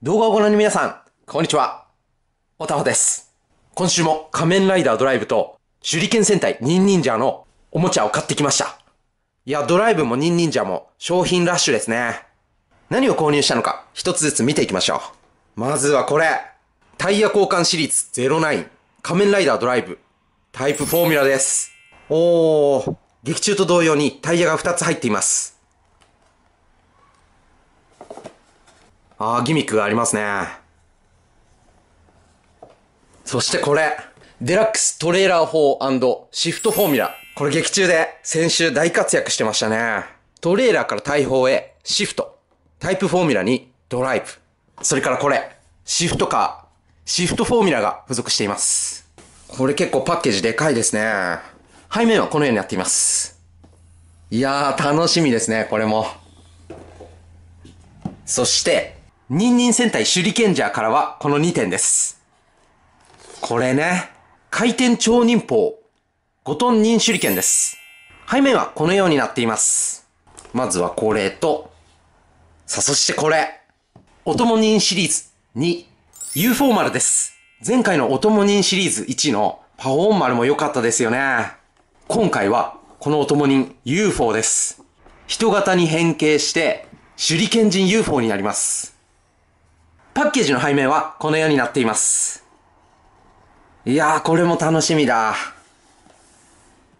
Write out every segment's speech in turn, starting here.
動画をご覧の皆さん、こんにちは。おたほです。今週も仮面ライダードライブと手裏剣戦隊ニンニンジャーのおもちゃを買ってきました。いや、ドライブもニンニンジャーも商品ラッシュですね。何を購入したのか一つずつ見ていきましょう。まずはこれ。タイヤ交換シリーズ09仮面ライダードライブタイプフォーミュラです。おー、劇中と同様にタイヤが2つ入っています。ああ、ギミックがありますね。そしてこれ。デラックストレーラー4シフトフォーミュラ。これ劇中で先週大活躍してましたね。トレーラーから大砲へシフト。タイプフォーミュラにドライブ。それからこれ。シフトカー。シフトフォーミュラが付属しています。これ結構パッケージでかいですね。背面はこのようになっています。いやー、楽しみですね、これも。そして、ニンニン戦隊手裏剣ジャーからはこの2点です。これね、回転超忍法、五トン忍手裏剣です。背面はこのようになっています。まずはこれと、さあそしてこれ、お供忍シリーズ2、UFO 丸です。前回のお供忍シリーズ1のパフォーマルも良かったですよね。今回はこのお供人 UFO です。人型に変形して手裏剣人 UFO になります。パッケージの背面はこのようになっています。いやー、これも楽しみだ。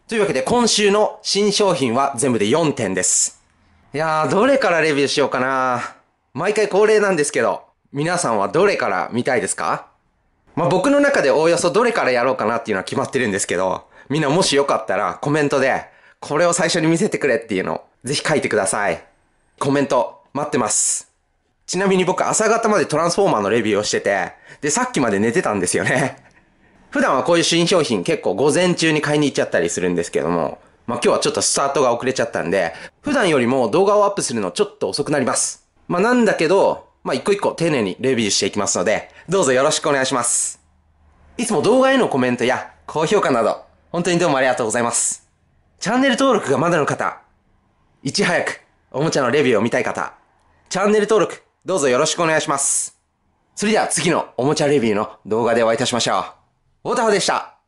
というわけで今週の新商品は全部で4点です。いやー、どれからレビューしようかな。毎回恒例なんですけど、皆さんはどれから見たいですかまあ、僕の中でおおよそどれからやろうかなっていうのは決まってるんですけど、みんなもしよかったらコメントで、これを最初に見せてくれっていうのをぜひ書いてください。コメント待ってます。ちなみに僕朝方までトランスフォーマーのレビューをしてて、で、さっきまで寝てたんですよね。普段はこういう新商品結構午前中に買いに行っちゃったりするんですけども、まあ、今日はちょっとスタートが遅れちゃったんで、普段よりも動画をアップするのちょっと遅くなります。まあ、なんだけど、まあ、一個一個丁寧にレビューしていきますので、どうぞよろしくお願いします。いつも動画へのコメントや高評価など、本当にどうもありがとうございます。チャンネル登録がまだの方、いち早くおもちゃのレビューを見たい方、チャンネル登録どうぞよろしくお願いします。それでは次のおもちゃレビューの動画でお会いいたしましょう。大田穂でした。